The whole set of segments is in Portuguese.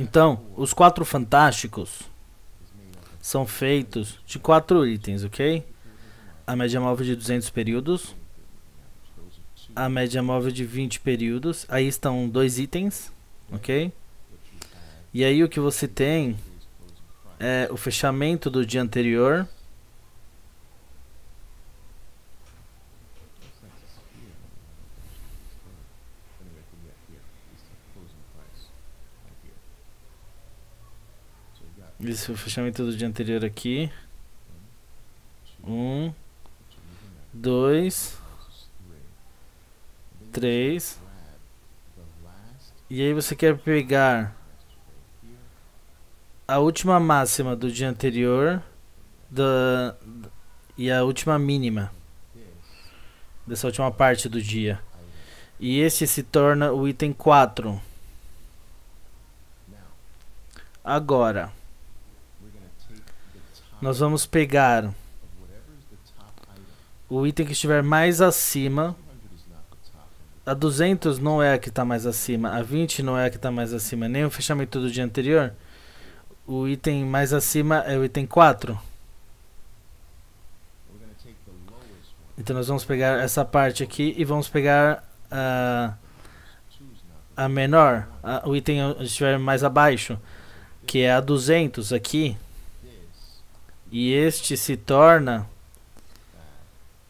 Então, os quatro fantásticos são feitos de quatro itens, ok? A média móvel de 200 períodos, a média móvel de 20 períodos. Aí estão dois itens, ok? E aí o que você tem é o fechamento do dia anterior Isso, o fechamento do dia anterior aqui. Um, dois, três. E aí você quer pegar a última máxima do dia anterior da, e a última mínima dessa última parte do dia. E esse se torna o item 4. Agora. Nós vamos pegar o item que estiver mais acima. A 200 não é a que está mais acima, a 20 não é a que está mais acima, nem o fechamento do dia anterior. O item mais acima é o item 4. Então nós vamos pegar essa parte aqui e vamos pegar a, ah, a menor, a, o item estiver mais abaixo, que é a 200 aqui. E este se torna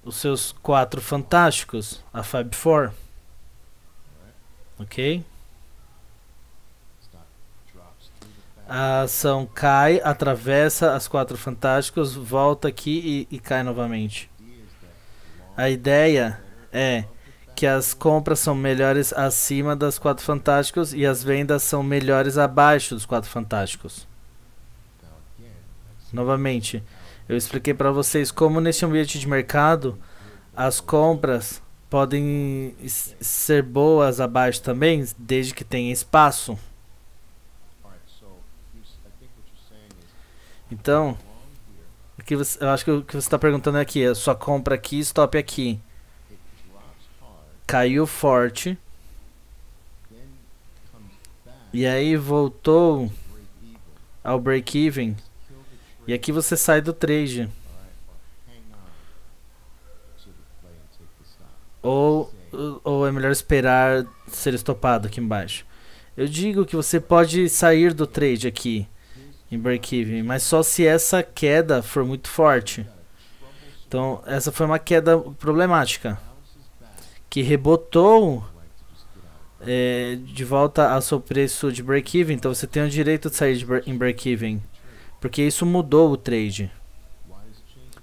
os seus quatro fantásticos, a Fab Four. Ok? A ação cai, atravessa as quatro fantásticos, volta aqui e, e cai novamente. A ideia é que as compras são melhores acima das quatro fantásticos e as vendas são melhores abaixo dos quatro fantásticos. Novamente, eu expliquei para vocês como nesse ambiente de mercado as compras podem ser boas abaixo também, desde que tenha espaço. Então, o que você, eu acho que o que você está perguntando é aqui, a sua compra aqui, stop aqui. Caiu forte. E aí voltou ao break-even e aqui você sai do trade. Ou, ou é melhor esperar ser estopado aqui embaixo. Eu digo que você pode sair do trade aqui em break-even, mas só se essa queda for muito forte. Então, essa foi uma queda problemática que rebotou é, de volta ao seu preço de break-even. Então, você tem o direito de sair de em break-even. Porque isso mudou o trade.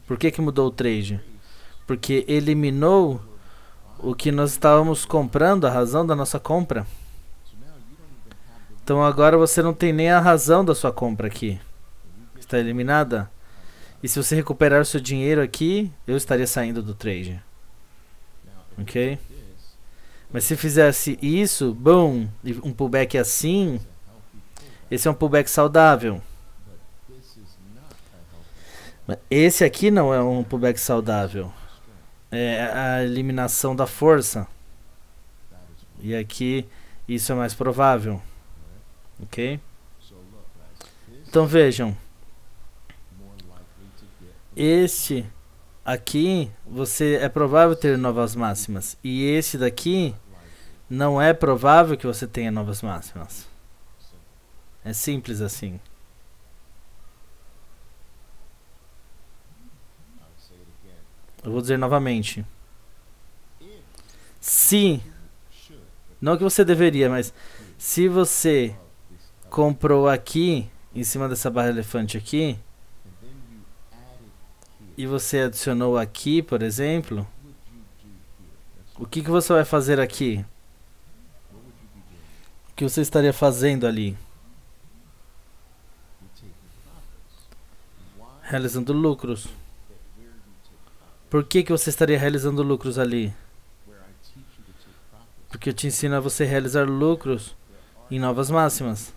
Por que, que mudou o trade? Porque eliminou o que nós estávamos comprando, a razão da nossa compra. Então agora você não tem nem a razão da sua compra aqui. Está eliminada. E se você recuperar o seu dinheiro aqui, eu estaria saindo do trade. Ok? Mas se fizesse isso, boom, um pullback assim, esse é um pullback saudável. Esse aqui não é um pullback saudável. É a eliminação da força. E aqui isso é mais provável. Ok? Então vejam. Este aqui você é provável ter novas máximas. E esse daqui não é provável que você tenha novas máximas. É simples assim. Eu vou dizer novamente. Se. Não que você deveria, mas. Se você comprou aqui, em cima dessa barra elefante aqui, e você adicionou aqui, por exemplo, o que, que você vai fazer aqui? O que você estaria fazendo ali? Realizando lucros. Por que, que você estaria realizando lucros ali? Porque eu te ensino a você realizar lucros em novas máximas.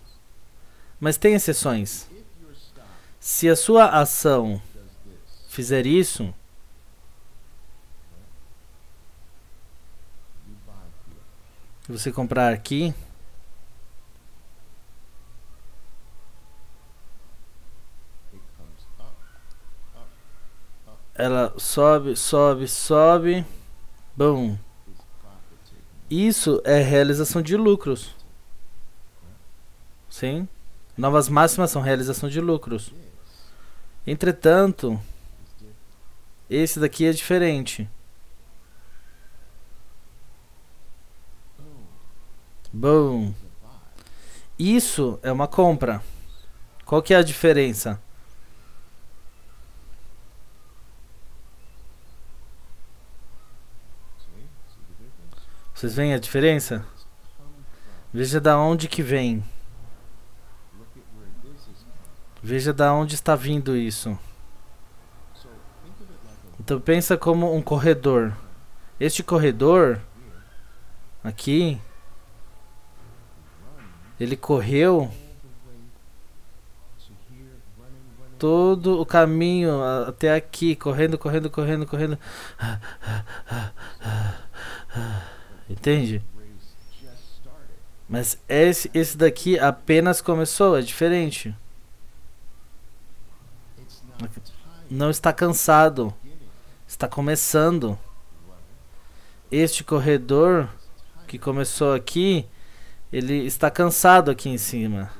Mas tem exceções. Se a sua ação fizer isso, você comprar aqui ela sobe, sobe, sobe. Bom. Isso é realização de lucros. Sim. Novas máximas são realização de lucros. Entretanto, esse daqui é diferente. Bom. Isso é uma compra. Qual que é a diferença? Vocês veem a diferença? Veja da onde que vem. Veja da onde está vindo isso. Então pensa como um corredor. Este corredor aqui ele correu todo o caminho até aqui, correndo, correndo, correndo, correndo. Entende? Mas esse, esse daqui apenas começou, é diferente. Não está cansado. Está começando. Este corredor que começou aqui, ele está cansado aqui em cima.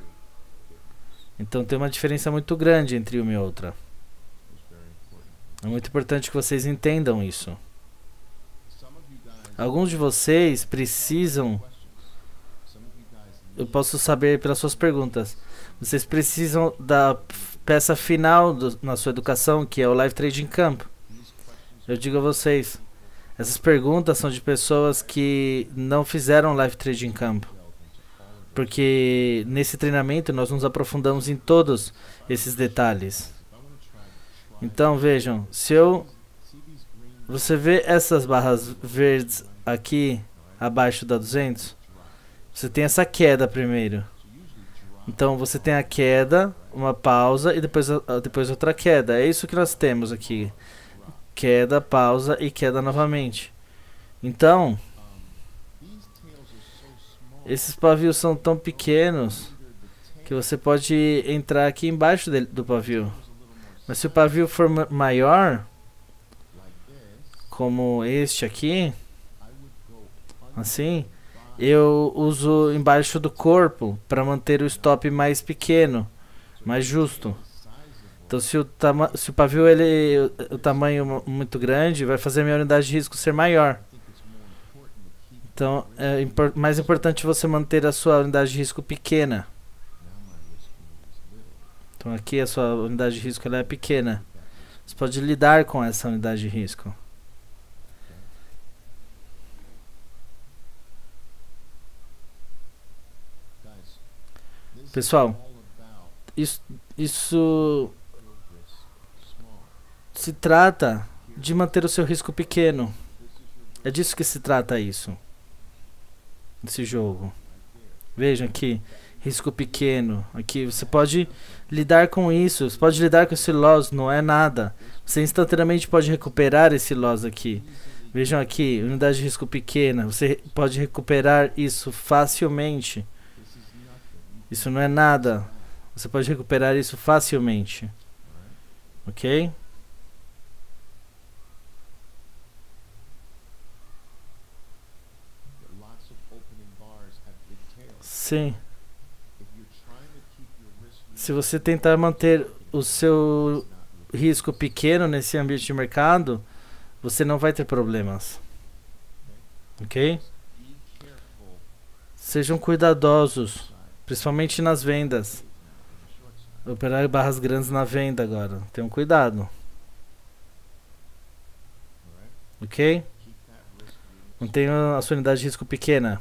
Então tem uma diferença muito grande entre uma e outra. É muito importante que vocês entendam isso. Alguns de vocês precisam. Eu posso saber pelas suas perguntas. Vocês precisam da peça final do, na sua educação, que é o Live Trading Camp. Eu digo a vocês, essas perguntas são de pessoas que não fizeram Live Trading Camp. Porque nesse treinamento nós nos aprofundamos em todos esses detalhes. Então vejam, se eu você vê essas barras verdes aqui abaixo da 200? Você tem essa queda primeiro. Então você tem a queda, uma pausa e depois, depois outra queda. É isso que nós temos aqui. Queda, pausa e queda novamente. Então, esses pavios são tão pequenos que você pode entrar aqui embaixo dele, do pavio. Mas se o pavio for maior, como este aqui, assim, eu uso embaixo do corpo para manter o stop mais pequeno, mais justo. Então se o, se o pavio ele o, o tamanho muito grande, vai fazer a minha unidade de risco ser maior. Então é impor mais importante você manter a sua unidade de risco pequena. Então aqui a sua unidade de risco ela é pequena. Você pode lidar com essa unidade de risco. Pessoal, isso, isso se trata de manter o seu risco pequeno. É disso que se trata isso. Esse jogo. Vejam aqui, risco pequeno. Aqui você pode lidar com isso, você pode lidar com esse loss, não é nada. Você instantaneamente pode recuperar esse loss aqui. Vejam aqui, unidade de risco pequena, você pode recuperar isso facilmente. Isso não é nada. Você pode recuperar isso facilmente. Ok? Sim. Se você tentar manter o seu risco pequeno nesse ambiente de mercado, você não vai ter problemas. Ok? Sejam cuidadosos. Principalmente nas vendas. Operar barras grandes na venda agora. Tenham cuidado. Ok? Mantenha a sua unidade de risco pequena.